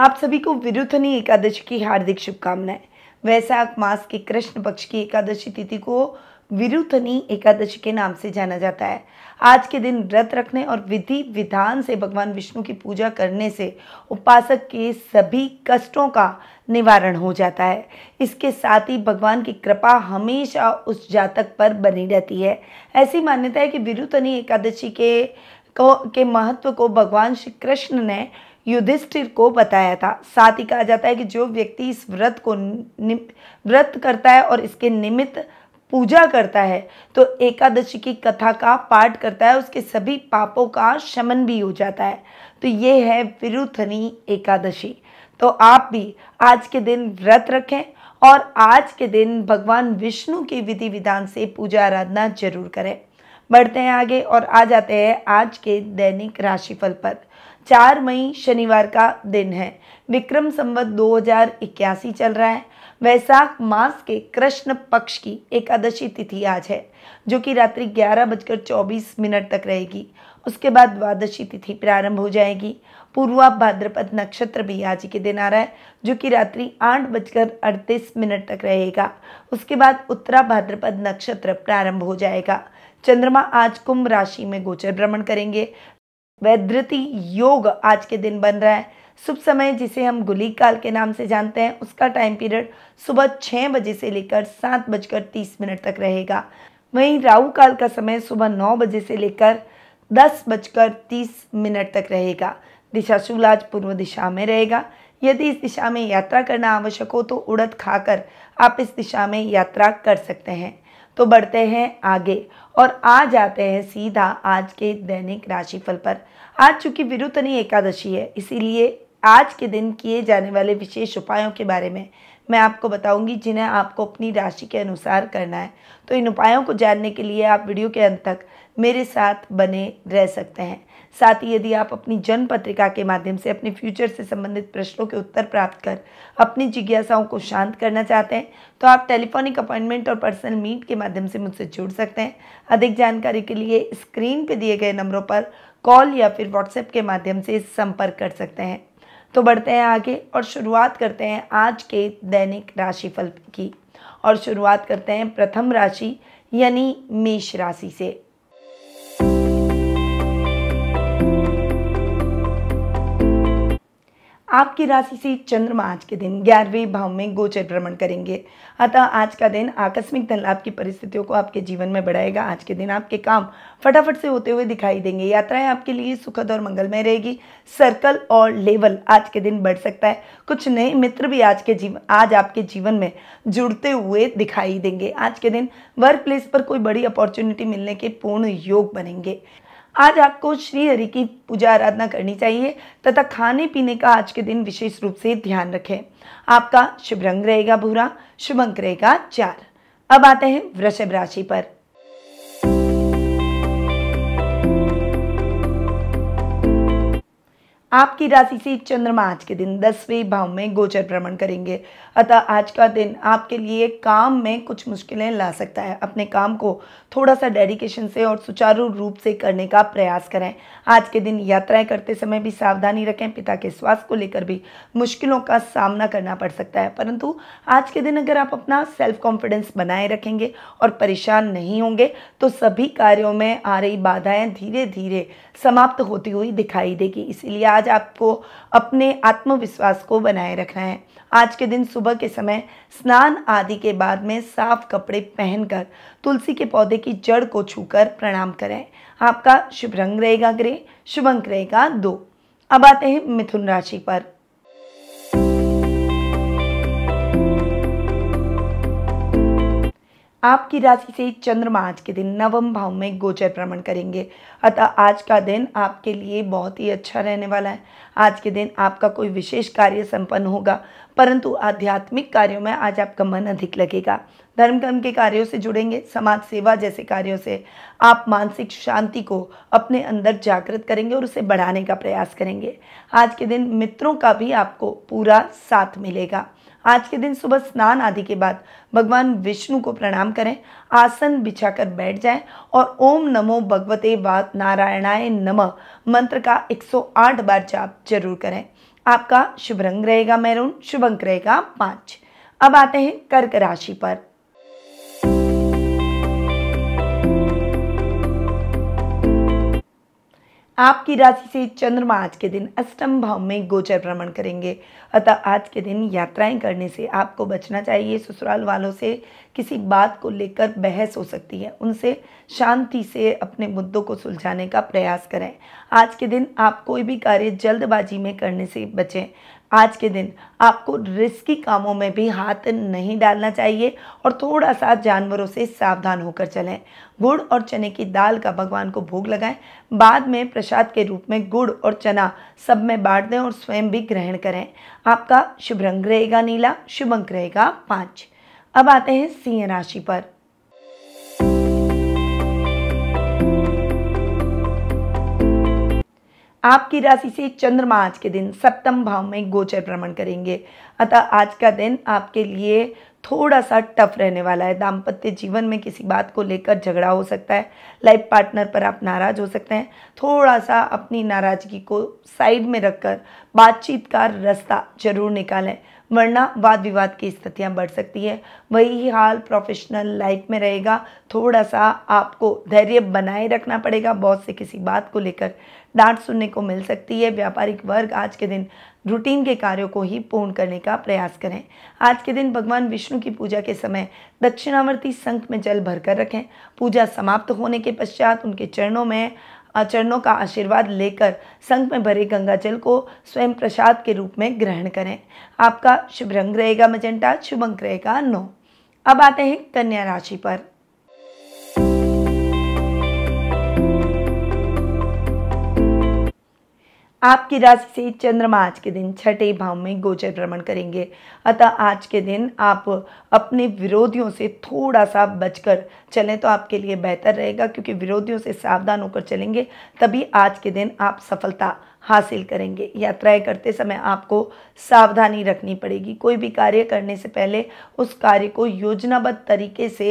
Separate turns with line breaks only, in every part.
आप सभी को विरुद्धनी एकादशी की हार्दिक शुभकामनाएं वैशाख मास के कृष्ण पक्ष की एकादशी तिथि को विरुद्धनी एकादशी के नाम से जाना जाता है आज के दिन व्रत रखने और विधि विधान से भगवान विष्णु की पूजा करने से उपासक के सभी कष्टों का निवारण हो जाता है इसके साथ ही भगवान की कृपा हमेशा उस जातक पर बनी रहती है ऐसी मान्यता है कि विरुद्धनी एकादशी के को के महत्व को भगवान श्री कृष्ण ने युधिष्ठिर को बताया था साथ ही कहा जाता है कि जो व्यक्ति इस व्रत को व्रत करता है और इसके निमित्त पूजा करता है तो एकादशी की कथा का पाठ करता है उसके सभी पापों का शमन भी हो जाता है तो ये है विरुथनी एकादशी तो आप भी आज के दिन व्रत रखें और आज के दिन भगवान विष्णु की विधि विधान से पूजा आराधना जरूर करें बढ़ते हैं आगे और आ जाते हैं आज के दैनिक राशिफल पर चार मई शनिवार का दिन है विक्रम संवत दो चल रहा है वैशाख मास के कृष्ण पक्ष की एकादशी तिथि आज है जो कि रात्रि ग्यारह बजकर चौबीस मिनट तक रहेगी उसके बाद द्वादशी तिथि प्रारंभ हो जाएगी पूर्वा भाद्रपद नक्षत्र भी आज के दिन आ रहा है जो कि रात्रि आठ बजकर अड़तीस मिनट तक रहेगा उसके बाद उत्तरा भाद्रपद नक्षत्र प्रारंभ हो जाएगा चंद्रमा आज कुंभ राशि में गोचर भ्रमण करेंगे वैद्रुति योग आज के दिन बन रहा है शुभ समय जिसे हम गुली काल के नाम से जानते हैं उसका टाइम पीरियड सुबह छः बजे से लेकर सात बजकर तीस मिनट तक रहेगा वहीं राहु काल का समय सुबह नौ बजे से लेकर दस बजकर तीस मिनट तक रहेगा दिशा शुभ आज पूर्व दिशा में रहेगा यदि इस दिशा में यात्रा करना आवश्यक हो तो उड़द खाकर आप इस दिशा में यात्रा कर सकते हैं तो बढ़ते हैं आगे और आ जाते हैं सीधा आज के दैनिक राशिफल पर आज चूंकि विरुतनी एकादशी है इसीलिए आज के दिन किए जाने वाले विशेष उपायों के बारे में मैं आपको बताऊंगी जिन्हें आपको अपनी राशि के अनुसार करना है तो इन उपायों को जानने के लिए आप वीडियो के अंत तक मेरे साथ बने रह सकते हैं साथ ही यदि आप अपनी जन्म पत्रिका के माध्यम से अपने फ्यूचर से संबंधित प्रश्नों के उत्तर प्राप्त कर अपनी जिज्ञासाओं को शांत करना चाहते हैं तो आप टेलीफोनिक अपॉइंटमेंट और पर्सनल मीट के माध्यम से मुझसे जुड़ सकते हैं अधिक जानकारी के लिए स्क्रीन पर दिए गए नंबरों पर कॉल या फिर व्हाट्सएप के माध्यम से संपर्क कर सकते हैं तो बढ़ते हैं आगे और शुरुआत करते हैं आज के दैनिक राशिफल की और शुरुआत करते हैं प्रथम राशि यानी मेष राशि से आपकी राशि से चंद्रमा आज के दिन ग्यारहवें भाव में गोचर भ्रमण करेंगे अतः आज का दिन आकस्मिक धन लाभ की परिस्थितियों को आपके जीवन में बढ़ाएगा आज के दिन आपके काम फटाफट से होते हुए दिखाई देंगे यात्राएं आपके लिए सुखद और मंगलमय रहेगी सर्कल और लेवल आज के दिन बढ़ सकता है कुछ नए मित्र भी आज के जीवन आज आपके जीवन में जुड़ते हुए दिखाई देंगे आज के दिन वर्क प्लेस पर कोई बड़ी अपॉर्चुनिटी मिलने के पूर्ण योग बनेंगे आज आपको श्री हरि की पूजा आराधना करनी चाहिए तथा खाने पीने का आज के दिन विशेष रूप से ध्यान रखें आपका शुभ रंग रहेगा भूरा शुभ अंक रहेगा चार अब आते हैं वृषभ राशि पर आपकी राशि से चंद्रमा आज के दिन दसवें भाव में गोचर भ्रमण करेंगे अतः आज का दिन आपके लिए काम में कुछ मुश्किलें ला सकता है अपने काम को थोड़ा सा डेडिकेशन से और सुचारू रूप से करने का प्रयास करें आज के दिन यात्राएं करते समय भी सावधानी रखें पिता के स्वास्थ्य को लेकर भी मुश्किलों का सामना करना पड़ सकता है परंतु आज के दिन अगर आप अपना सेल्फ कॉन्फिडेंस बनाए रखेंगे और परेशान नहीं होंगे तो सभी कार्यों में आ रही बाधाएं धीरे धीरे समाप्त होती हुई दिखाई देगी इसीलिए आज आपको अपने आत्मविश्वास को बनाए रखना है आज के दिन सुबह के समय स्नान आदि के बाद में साफ कपड़े पहनकर तुलसी के पौधे की जड़ को छूकर प्रणाम करें आपका शुभ रंग रहेगा ग्रे शुभ अंक रहेगा दो अब आते हैं मिथुन राशि पर आपकी राशि से चंद्रमा आज के दिन नवम भाव में गोचर भ्रमण करेंगे अतः आज का दिन आपके लिए बहुत ही अच्छा रहने वाला है आज के दिन आपका कोई विशेष कार्य संपन्न होगा परंतु आध्यात्मिक कार्यों में आज आपका मन अधिक लगेगा धर्म कर्म के कार्यों से जुड़ेंगे समाज सेवा जैसे कार्यों से आप मानसिक शांति को अपने अंदर जागृत करेंगे और उसे बढ़ाने का प्रयास करेंगे आज के दिन मित्रों का भी आपको पूरा साथ मिलेगा आज के दिन सुबह स्नान आदि के बाद भगवान विष्णु को प्रणाम करें आसन बिछाकर बैठ जाएं और ओम नमो भगवते वा नारायणाय नमः मंत्र का 108 बार जाप जरूर करें आपका शुभ रंग रहेगा मैरून शुभ अंक रहेगा पाँच अब आते हैं कर्क राशि पर आपकी राशि से चंद्रमा आज के दिन अष्टम भाव में गोचर भ्रमण करेंगे अतः आज के दिन यात्राएं करने से आपको बचना चाहिए ससुराल वालों से किसी बात को लेकर बहस हो सकती है उनसे शांति से अपने मुद्दों को सुलझाने का प्रयास करें आज के दिन आप कोई भी कार्य जल्दबाजी में करने से बचें आज के दिन आपको रिस्की कामों में भी हाथ नहीं डालना चाहिए और थोड़ा सा जानवरों से सावधान होकर चलें गुड़ और चने की दाल का भगवान को भोग लगाएं बाद में प्रसाद के रूप में गुड़ और चना सब में बांट दें और स्वयं भी ग्रहण करें आपका शुभ रंग रहेगा नीला शुभ अंक रहेगा पाँच अब आते हैं सिंह राशि पर आपकी राशि से चंद्रमा आज के दिन सप्तम भाव में गोचर भ्रमण करेंगे अतः आज का दिन आपके लिए थोड़ा सा टफ रहने वाला है दाम्पत्य जीवन में किसी बात को लेकर झगड़ा हो सकता है लाइफ पार्टनर पर आप नाराज हो सकते हैं थोड़ा सा अपनी नाराजगी को साइड में रखकर बातचीत का रास्ता जरूर निकालें वरना वाद विवाद की स्थितियाँ बढ़ सकती है वही हाल प्रोफेशनल लाइफ में रहेगा थोड़ा सा आपको धैर्य बनाए रखना पड़ेगा बॉस से किसी बात को लेकर डांट सुनने को मिल सकती है व्यापारिक वर्ग आज के दिन रूटीन के कार्यों को ही पूर्ण करने का प्रयास करें आज के दिन भगवान विष्णु की पूजा के समय दक्षिणावर्ती संख में जल भरकर रखें पूजा समाप्त होने के पश्चात उनके चरणों में आचरणों का आशीर्वाद लेकर संघ में भरे गंगा जल को स्वयं प्रसाद के रूप में ग्रहण करें आपका शुभ रंग रहेगा मजेंटा शुभ अंक रहेगा नौ अब आते हैं कन्या राशि पर आपकी राशि से चंद्रमा आज के दिन छठे भाव में गोचर भ्रमण करेंगे अतः आज के दिन आप अपने विरोधियों से थोड़ा सा बचकर चलें तो आपके लिए बेहतर रहेगा क्योंकि विरोधियों से सावधान होकर चलेंगे तभी आज के दिन आप सफलता हासिल करेंगे यात्राएं करते समय आपको सावधानी रखनी पड़ेगी कोई भी कार्य करने से पहले उस कार्य को योजनाबद्ध तरीके से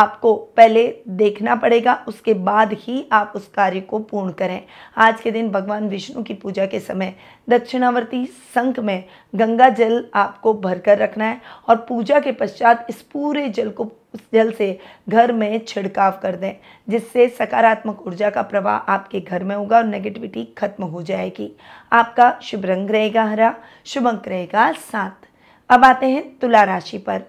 आपको पहले देखना पड़ेगा उसके बाद ही आप उस कार्य को पूर्ण करें आज के दिन भगवान विष्णु की पूजा के समय दक्षिणावर्ती संख में गंगा जल आपको भरकर रखना है और पूजा के पश्चात इस पूरे जल को उस जल से घर में छिड़काव कर दें जिससे सकारात्मक ऊर्जा का प्रवाह आपके घर में होगा और नेगेटिविटी खत्म हो जाएगी आपका शुभ रंग रहेगा हरा शुभ अंक रहेगा सात अब आते हैं तुला राशि पर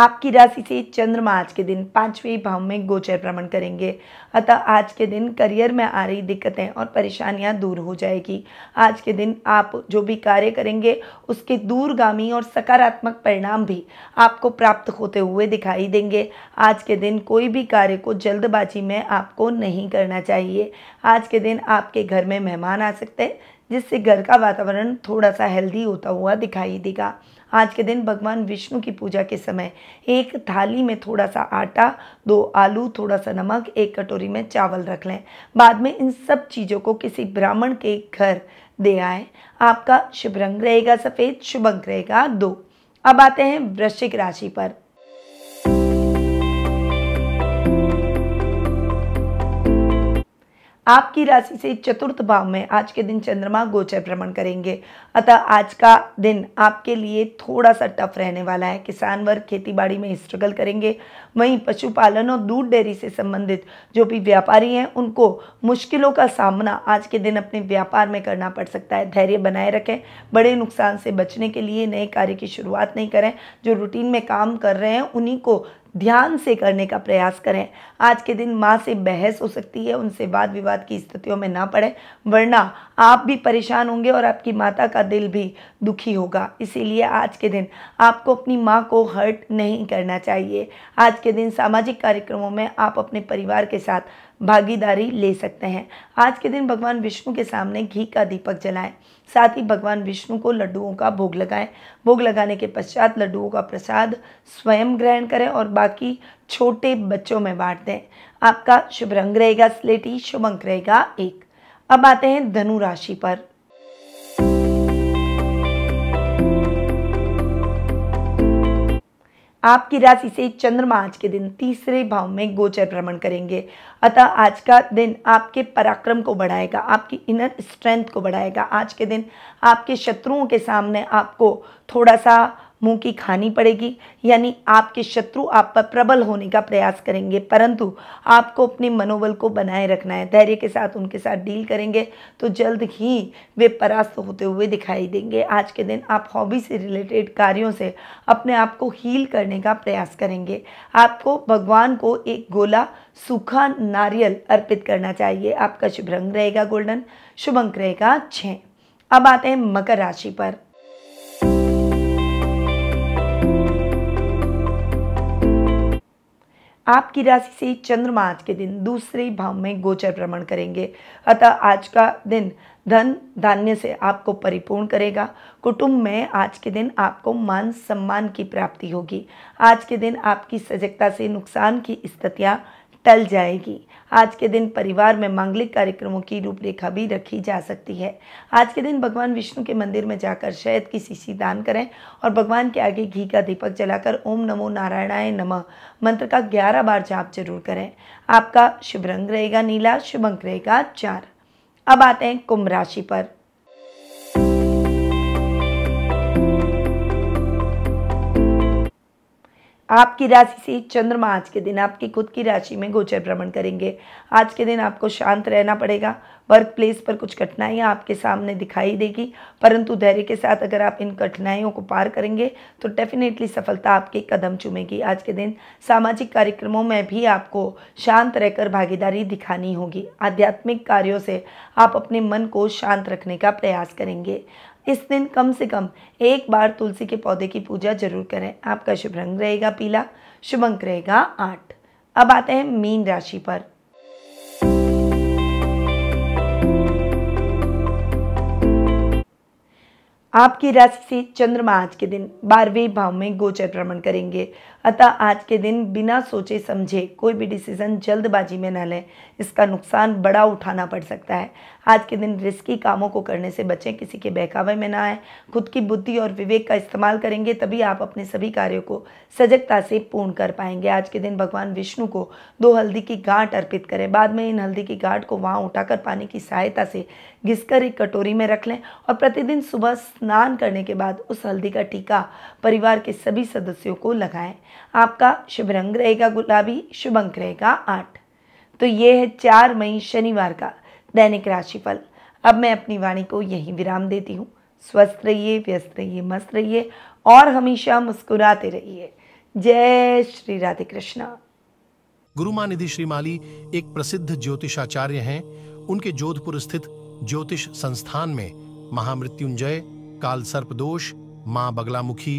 आपकी राशि से चंद्रमा आज के दिन पांचवें भाव में गोचर भ्रमण करेंगे अतः आज के दिन करियर में आ रही दिक्कतें और परेशानियां दूर हो जाएगी आज के दिन आप जो भी कार्य करेंगे उसके दूरगामी और सकारात्मक परिणाम भी आपको प्राप्त होते हुए दिखाई देंगे आज के दिन कोई भी कार्य को जल्दबाजी में आपको नहीं करना चाहिए आज के दिन आपके घर में मेहमान आ सकते हैं जिससे घर का वातावरण थोड़ा सा हेल्दी होता हुआ दिखाई देगा आज के दिन भगवान विष्णु की पूजा के समय एक थाली में थोड़ा सा आटा दो आलू थोड़ा सा नमक एक कटोरी में चावल रख लें बाद में इन सब चीज़ों को किसी ब्राह्मण के घर दे आए आपका शुभ रंग रहेगा सफ़ेद शुभ अंक रहेगा दो अब आते हैं वृश्चिक राशि पर आपकी राशि से चतुर्थ भाव में आज के दिन चंद्रमा गोचर भ्रमण करेंगे अतः आज का दिन आपके लिए थोड़ा सा टफ रहने वाला है किसान वर्ग खेती बाड़ी में स्ट्रगल करेंगे वहीं पशुपालन और दूध डेयरी से संबंधित जो भी व्यापारी हैं उनको मुश्किलों का सामना आज के दिन अपने व्यापार में करना पड़ सकता है धैर्य बनाए रखें बड़े नुकसान से बचने के लिए नए कार्य की शुरुआत नहीं करें जो रूटीन में काम कर रहे हैं उन्हीं को ध्यान से करने का प्रयास करें आज के दिन माँ से बहस हो सकती है उनसे वाद विवाद की स्थितियों में ना पड़े वरना आप भी परेशान होंगे और आपकी माता का दिल भी दुखी होगा इसीलिए आज के दिन आपको अपनी माँ को हर्ट नहीं करना चाहिए आज के दिन सामाजिक कार्यक्रमों में आप अपने परिवार के साथ भागीदारी ले सकते हैं आज के दिन भगवान विष्णु के सामने घी का दीपक जलाएं साथ ही भगवान विष्णु को लड्डुओं का भोग लगाएं भोग लगाने के पश्चात लड्डुओं का प्रसाद स्वयं ग्रहण करें और बाकी छोटे बच्चों में बांट दें आपका शुभ रंग रहेगा स्लेटी शुभ अंक रहेगा एक अब आते हैं धनु राशि पर आपकी राशि से चंद्रमा आज के दिन तीसरे भाव में गोचर भ्रमण करेंगे अतः आज का दिन आपके पराक्रम को बढ़ाएगा आपकी इनर स्ट्रेंथ को बढ़ाएगा आज के दिन आपके शत्रुओं के सामने आपको थोड़ा सा मुंह की खानी पड़ेगी यानी आपके शत्रु आप पर प्रबल होने का प्रयास करेंगे परंतु आपको अपने मनोबल को बनाए रखना है धैर्य के साथ उनके साथ डील करेंगे तो जल्द ही वे परास्त होते हुए दिखाई देंगे आज के दिन आप हॉबी से रिलेटेड कार्यों से अपने आप को हील करने का प्रयास करेंगे आपको भगवान को एक गोला सूखा नारियल अर्पित करना चाहिए आपका शुभ रंग रहेगा गोल्डन शुभ अंक रहेगा छः अब आते हैं मकर राशि पर आपकी राशि से चंद्रमा आज के दिन दूसरे भाव में गोचर भ्रमण करेंगे अतः आज का दिन धन धान्य से आपको परिपूर्ण करेगा कुटुंब में आज के दिन आपको मान सम्मान की प्राप्ति होगी आज के दिन आपकी सजगता से नुकसान की स्थितियाँ टल जाएगी आज के दिन परिवार में मांगलिक कार्यक्रमों की रूपरेखा भी रखी जा सकती है आज के दिन भगवान विष्णु के मंदिर में जाकर शहद की शीशी दान करें और भगवान के आगे घी का दीपक जलाकर ओम नमो नारायणाय नमः मंत्र का ग्यारह बार जाप जरूर करें आपका शुभ रंग रहेगा नीला शुभ अंक रहेगा चार अब आते हैं कुंभ राशि पर आपकी राशि से चंद्रमा आज के दिन आपकी खुद की राशि में गोचर भ्रमण करेंगे आज के दिन आपको शांत रहना पड़ेगा वर्क प्लेस पर कुछ कठिनाइयाँ आपके सामने दिखाई देगी परंतु धैर्य के साथ अगर आप इन कठिनाइयों को पार करेंगे तो डेफिनेटली सफलता आपके कदम चूमेगी आज के दिन सामाजिक कार्यक्रमों में भी आपको शांत रहकर भागीदारी दिखानी होगी आध्यात्मिक कार्यों से आप अपने मन को शांत रखने का प्रयास करेंगे इस दिन कम से कम एक बार तुलसी के पौधे की पूजा जरूर करें आपका शुभ रंग रहेगा पीला शुभ अंक रहेगा आठ अब आते हैं मीन राशि पर आपकी राशि से चंद्रमा आज के दिन बारहवें भाव में गोचर भ्रमण करेंगे अतः आज के दिन बिना सोचे समझे कोई भी डिसीज़न जल्दबाजी में ना लें इसका नुकसान बड़ा उठाना पड़ सकता है आज के दिन रिस्की कामों को करने से बचें किसी के बहकावे में ना आए खुद की बुद्धि और विवेक का इस्तेमाल करेंगे तभी आप अपने सभी कार्यों को सजगता से पूर्ण कर पाएंगे आज के दिन भगवान विष्णु को दो हल्दी की गांठ अर्पित करें बाद में इन हल्दी की गांठ को वहाँ उठाकर पानी की सहायता से घिसकर एक कटोरी में रख लें और प्रतिदिन सुबह स्नान करने के बाद उस हल्दी का टीका परिवार के सभी सदस्यों को लगाएं आपका शुभ रंग रहेगा गुलाबी शुभ अंक रहेगा आठ तो ये है चार मई शनिवार का दैनिक राशिफल अब मैं अपनी वाणी को यहीं विराम देती हूँ स्वस्थ रहिए व्यस्त रहिए मस्त रहिए और हमेशा मुस्कुराते रहिए जय श्री राधे कृष्णा गुरु मानिधि माली एक प्रसिद्ध ज्योतिषाचार्य हैं उनके जोधपुर स्थित ज्योतिष संस्थान में महामृत्युंजय काल सर्प दोष माँ बगलामुखी